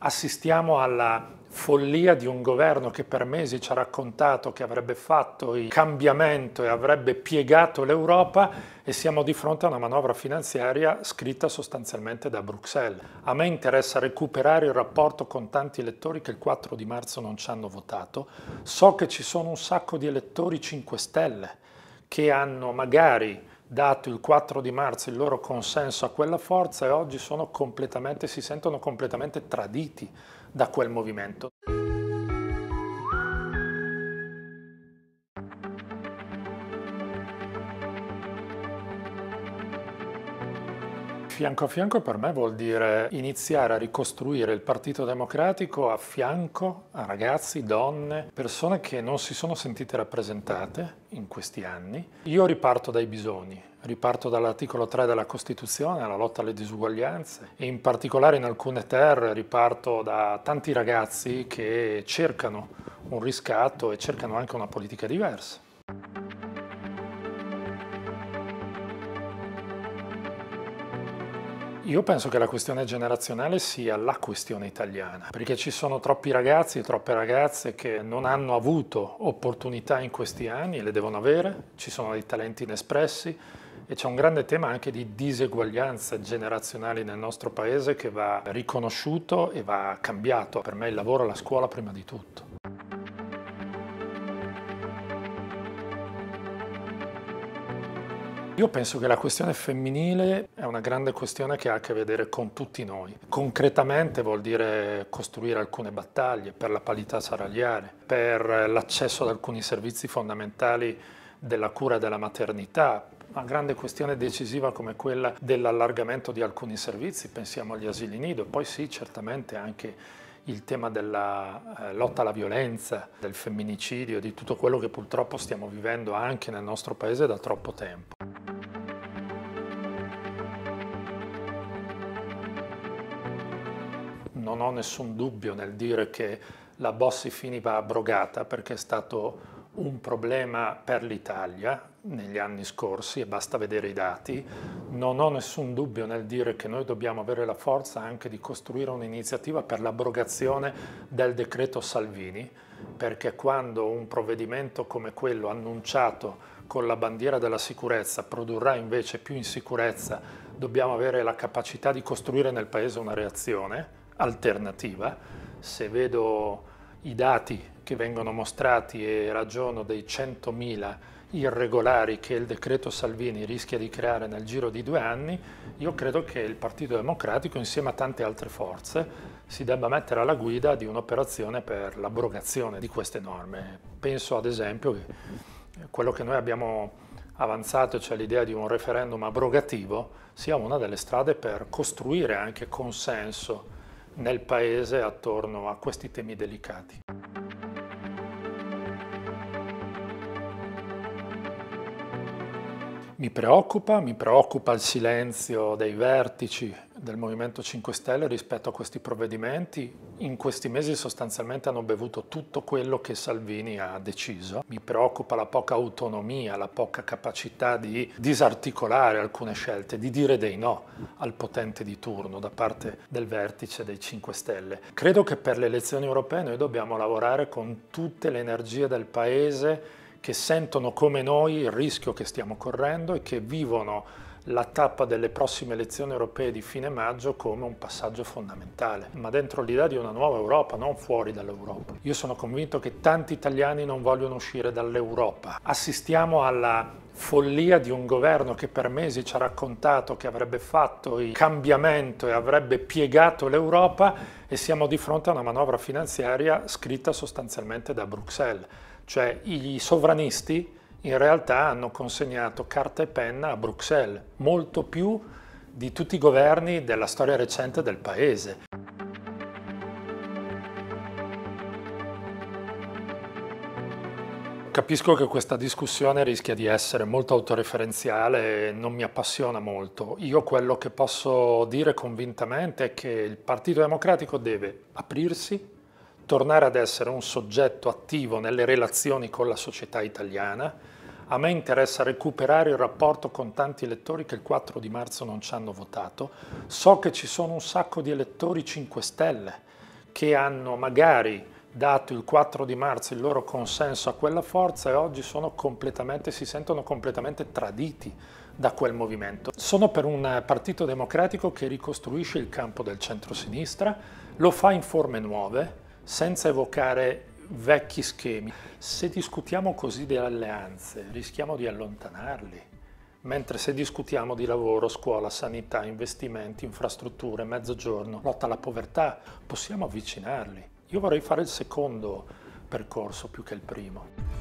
Assistiamo alla follia di un governo che per mesi ci ha raccontato che avrebbe fatto il cambiamento e avrebbe piegato l'Europa e siamo di fronte a una manovra finanziaria scritta sostanzialmente da Bruxelles. A me interessa recuperare il rapporto con tanti elettori che il 4 di marzo non ci hanno votato. So che ci sono un sacco di elettori 5 Stelle che hanno magari dato il 4 di marzo il loro consenso a quella forza e oggi si sentono completamente traditi da quel movimento. fianco a fianco per me vuol dire iniziare a ricostruire il Partito Democratico a fianco a ragazzi, donne, persone che non si sono sentite rappresentate in questi anni. Io riparto dai bisogni, riparto dall'articolo 3 della Costituzione, alla lotta alle disuguaglianze e in particolare in alcune terre riparto da tanti ragazzi che cercano un riscatto e cercano anche una politica diversa. Io penso che la questione generazionale sia la questione italiana, perché ci sono troppi ragazzi e troppe ragazze che non hanno avuto opportunità in questi anni e le devono avere, ci sono dei talenti inespressi e c'è un grande tema anche di diseguaglianza generazionale nel nostro paese che va riconosciuto e va cambiato. Per me il lavoro e la scuola prima di tutto. Io penso che la questione femminile è una grande questione che ha a che vedere con tutti noi. Concretamente vuol dire costruire alcune battaglie per la parità salariale, per l'accesso ad alcuni servizi fondamentali della cura della maternità, una grande questione decisiva come quella dell'allargamento di alcuni servizi, pensiamo agli asili nido, poi sì, certamente anche il tema della eh, lotta alla violenza, del femminicidio, di tutto quello che purtroppo stiamo vivendo anche nel nostro paese da troppo tempo. ho nessun dubbio nel dire che la Bossi Fini va abrogata perché è stato un problema per l'Italia negli anni scorsi e basta vedere i dati. Non ho nessun dubbio nel dire che noi dobbiamo avere la forza anche di costruire un'iniziativa per l'abrogazione del decreto Salvini, perché quando un provvedimento come quello annunciato con la bandiera della sicurezza produrrà invece più insicurezza, dobbiamo avere la capacità di costruire nel Paese una reazione alternativa. Se vedo i dati che vengono mostrati e ragiono dei 100.000 irregolari che il decreto Salvini rischia di creare nel giro di due anni, io credo che il Partito Democratico, insieme a tante altre forze, si debba mettere alla guida di un'operazione per l'abrogazione di queste norme. Penso ad esempio che quello che noi abbiamo avanzato, cioè l'idea di un referendum abrogativo, sia una delle strade per costruire anche consenso nel Paese attorno a questi temi delicati. Mi preoccupa, mi preoccupa il silenzio dei vertici del Movimento 5 Stelle rispetto a questi provvedimenti in questi mesi sostanzialmente hanno bevuto tutto quello che Salvini ha deciso. Mi preoccupa la poca autonomia, la poca capacità di disarticolare alcune scelte, di dire dei no al potente di turno da parte del vertice dei 5 Stelle. Credo che per le elezioni europee noi dobbiamo lavorare con tutte le energie del Paese che sentono come noi il rischio che stiamo correndo e che vivono la tappa delle prossime elezioni europee di fine maggio come un passaggio fondamentale, ma dentro l'idea di una nuova Europa, non fuori dall'Europa. Io sono convinto che tanti italiani non vogliono uscire dall'Europa. Assistiamo alla follia di un governo che per mesi ci ha raccontato che avrebbe fatto il cambiamento e avrebbe piegato l'Europa e siamo di fronte a una manovra finanziaria scritta sostanzialmente da Bruxelles. Cioè i sovranisti in realtà hanno consegnato carta e penna a Bruxelles, molto più di tutti i governi della storia recente del paese. Capisco che questa discussione rischia di essere molto autoreferenziale e non mi appassiona molto. Io quello che posso dire convintamente è che il Partito Democratico deve aprirsi tornare ad essere un soggetto attivo nelle relazioni con la società italiana. A me interessa recuperare il rapporto con tanti elettori che il 4 di marzo non ci hanno votato. So che ci sono un sacco di elettori 5 Stelle che hanno magari dato il 4 di marzo il loro consenso a quella forza e oggi completamente, si sentono completamente traditi da quel movimento. Sono per un partito democratico che ricostruisce il campo del centro-sinistra, lo fa in forme nuove, senza evocare vecchi schemi. Se discutiamo così delle alleanze, rischiamo di allontanarli, mentre se discutiamo di lavoro, scuola, sanità, investimenti, infrastrutture, mezzogiorno, lotta alla povertà, possiamo avvicinarli. Io vorrei fare il secondo percorso più che il primo.